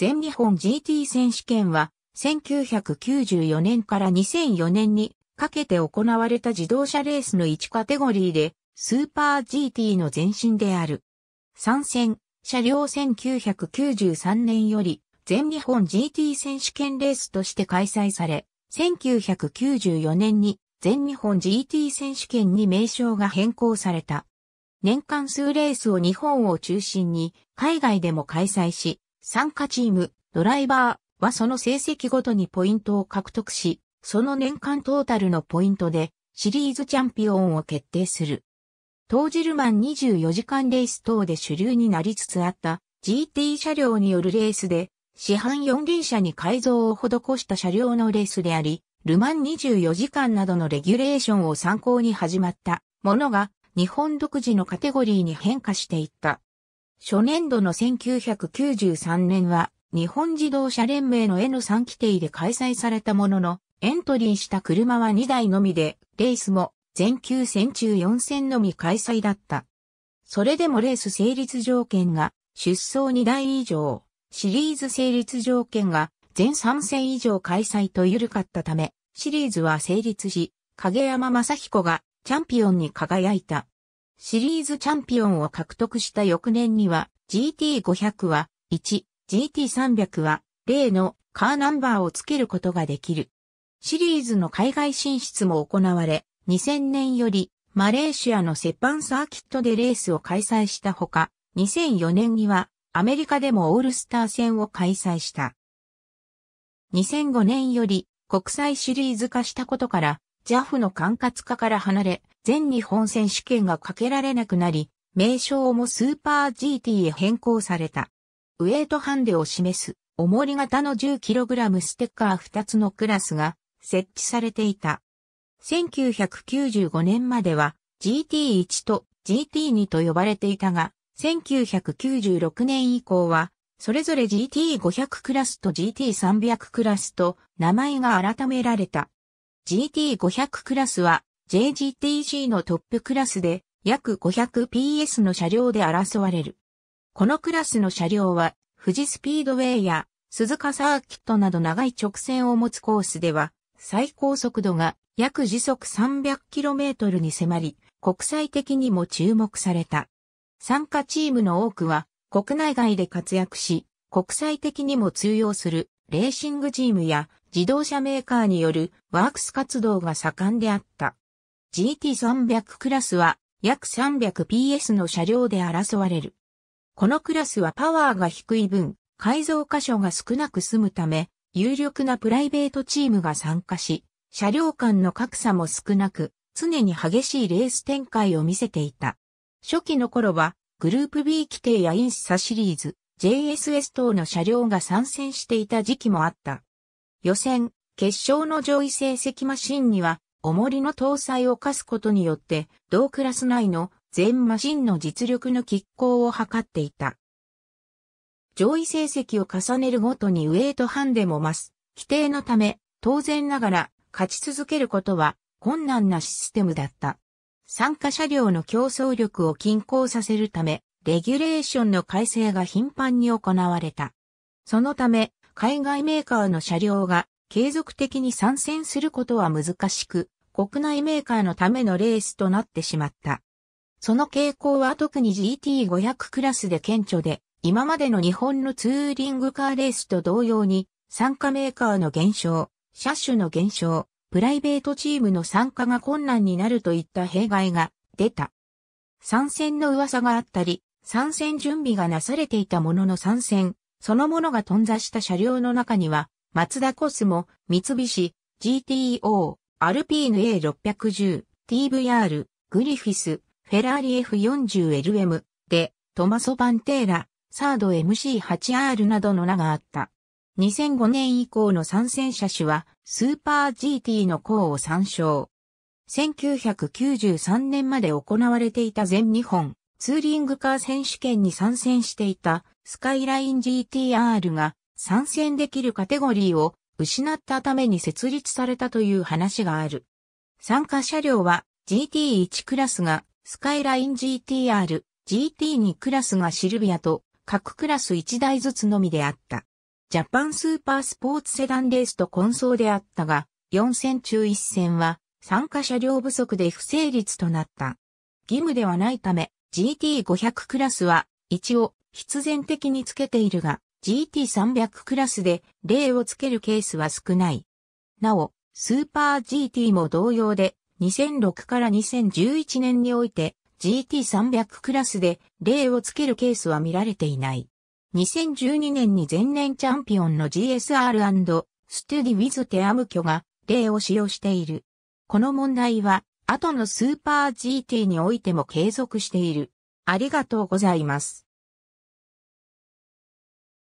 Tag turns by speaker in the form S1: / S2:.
S1: 全日本 GT 選手権は、1994年から2004年にかけて行われた自動車レースの1カテゴリーで、スーパー GT の前身である。参戦、車両1993年より、全日本 GT 選手権レースとして開催され、1994年に全日本 GT 選手権に名称が変更された。年間数レースを日本を中心に海外でも開催し、参加チーム、ドライバーはその成績ごとにポイントを獲得し、その年間トータルのポイントでシリーズチャンピオンを決定する。当時ルマン24時間レース等で主流になりつつあった GT 車両によるレースで、市販4輪車に改造を施した車両のレースであり、ルマン24時間などのレギュレーションを参考に始まったものが日本独自のカテゴリーに変化していった。初年度の1993年は、日本自動車連盟の N3 規定で開催されたものの、エントリーした車は2台のみで、レースも全9戦中4戦のみ開催だった。それでもレース成立条件が出走2台以上、シリーズ成立条件が全3戦以上開催と緩かったため、シリーズは成立し、影山正彦がチャンピオンに輝いた。シリーズチャンピオンを獲得した翌年には GT500 は1、GT300 は0のカーナンバーをつけることができる。シリーズの海外進出も行われ、2000年よりマレーシアのセパンサーキットでレースを開催したほか、2004年にはアメリカでもオールスター戦を開催した。2005年より国際シリーズ化したことから、JAF の管轄下から離れ、全日本選手権がかけられなくなり、名称もスーパー GT へ変更された。ウエイトハンデを示す、重り型の 10kg ステッカー2つのクラスが設置されていた。1995年までは GT1 と GT2 と呼ばれていたが、1996年以降は、それぞれ GT500 クラスと GT300 クラスと名前が改められた。GT500 クラスは JGTC のトップクラスで約 500PS の車両で争われる。このクラスの車両は富士スピードウェイや鈴鹿サーキットなど長い直線を持つコースでは最高速度が約時速 300km に迫り国際的にも注目された。参加チームの多くは国内外で活躍し国際的にも通用するレーシングチームや自動車メーカーによるワークス活動が盛んであった。GT300 クラスは約 300PS の車両で争われる。このクラスはパワーが低い分、改造箇所が少なく済むため、有力なプライベートチームが参加し、車両間の格差も少なく、常に激しいレース展開を見せていた。初期の頃は、グループ B 規定やインスサシリーズ、JSS 等の車両が参戦していた時期もあった。予選、決勝の上位成績マシンには、重りの搭載を課すことによって、同クラス内の全マシンの実力の拮抗を図っていた。上位成績を重ねるごとにウェイトハンデも増す。規定のため、当然ながら勝ち続けることは困難なシステムだった。参加車両の競争力を均衡させるため、レギュレーションの改正が頻繁に行われた。そのため、海外メーカーの車両が継続的に参戦することは難しく、国内メーカーのためのレースとなってしまった。その傾向は特に GT500 クラスで顕著で、今までの日本のツーリングカーレースと同様に、参加メーカーの減少、車種の減少、プライベートチームの参加が困難になるといった弊害が出た。参戦の噂があったり、参戦準備がなされていたものの参戦、そのものが頓挫した車両の中には、マツダコスモ、三菱、GTO、アルピーヌ A610、TVR、グリフィス、フェラーリ F40LM、で、トマソ・バンテーラ、サード MC8R などの名があった。2005年以降の参戦車種は、スーパー GT の項を参照。1993年まで行われていた全日本ツーリングカー選手権に参戦していたスカイライン GTR が参戦できるカテゴリーを失ったために設立されたという話がある。参加車両は GT1 クラスがスカイライン GTR、GT2 クラスがシルビアと各クラス1台ずつのみであった。ジャパンスーパースポーツセダンレースと混走であったが、4戦中1戦は参加車両不足で不成立となった。義務ではないため GT500 クラスは一応必然的につけているが、GT300 クラスで例をつけるケースは少ない。なお、スーパー GT も同様で、2006から2011年において GT300 クラスで例をつけるケースは見られていない。2012年に前年チャンピオンの GSR& ステディ・ウィズ・テアムキョが例を使用している。この問題は後のスーパー GT においても継続している。ありがとうございます。